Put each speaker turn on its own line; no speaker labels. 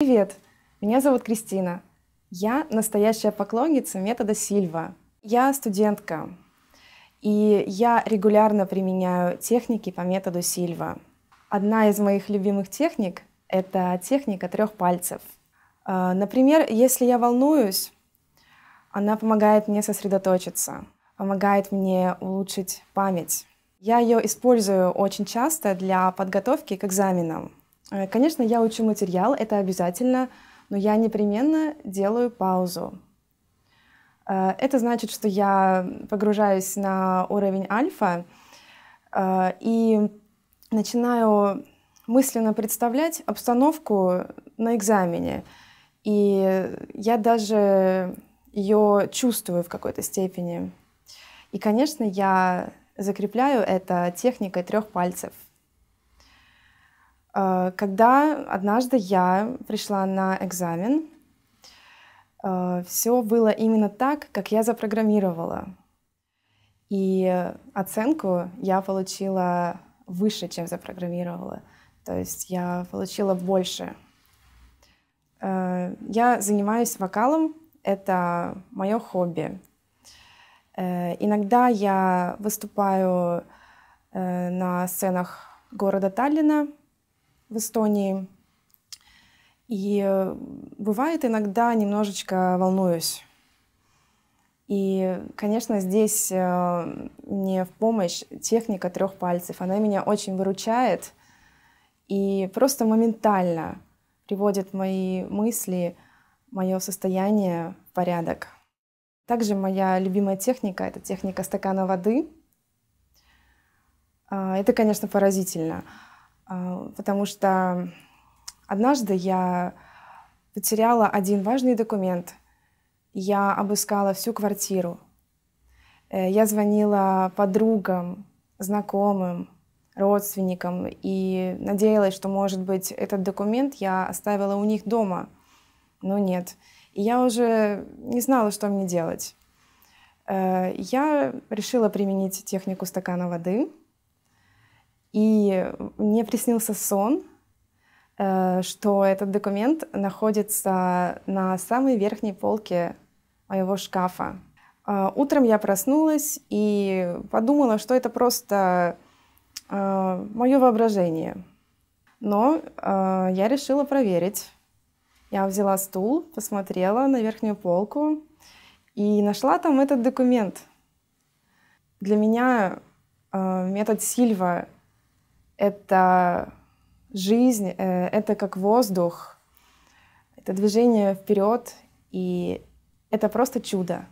Привет! Меня зовут Кристина. Я настоящая поклонница метода Сильва. Я студентка, и я регулярно применяю техники по методу Сильва. Одна из моих любимых техник — это техника трех пальцев. А, например, если я волнуюсь, она помогает мне сосредоточиться, помогает мне улучшить память. Я ее использую очень часто для подготовки к экзаменам. Э, конечно, я учу материал, это обязательно, но я непременно делаю паузу. Э, это значит, что я погружаюсь на уровень альфа э, и начинаю мысленно представлять обстановку на экзамене. И я даже ее чувствую в какой-то степени. И, конечно, я закрепляю это техникой трех пальцев — Э, когда однажды я пришла на экзамен, э, все было именно так, как я запрограммировала. И оценку я получила выше, чем запрограммировала. То есть я получила больше. Э, я занимаюсь вокалом, это мое хобби. Иногда я выступаю на сценах города Таллина, в Эстонии. И э, бывает иногда немножечко волнуюсь. И, конечно, здесь э, мне в помощь техника трех пальцев. Она меня очень выручает и просто моментально приводит мои мысли, мое состояние в порядок. Также моя любимая техника — это техника стакана воды. А, это, конечно, поразительно. А, потому что однажды я потеряла один важный документ. Я обыскала всю квартиру. Э, я звонила подругам, знакомым, родственникам и надеялась, что, может быть, этот документ я оставила у них дома. Но нет. И я уже не знала, что мне делать. Э, я решила применить технику стакана воды – и мне приснился сон, э, что этот документ находится на самой верхней полке моего шкафа. Э, утром я проснулась и подумала, что это просто э, мое воображение. Но я решила проверить. Я взяла стул, посмотрела на верхнюю полку и нашла там этот документ. Для меня метод Сильва это жизнь, э, это как воздух, это движение вперед, и это просто чудо.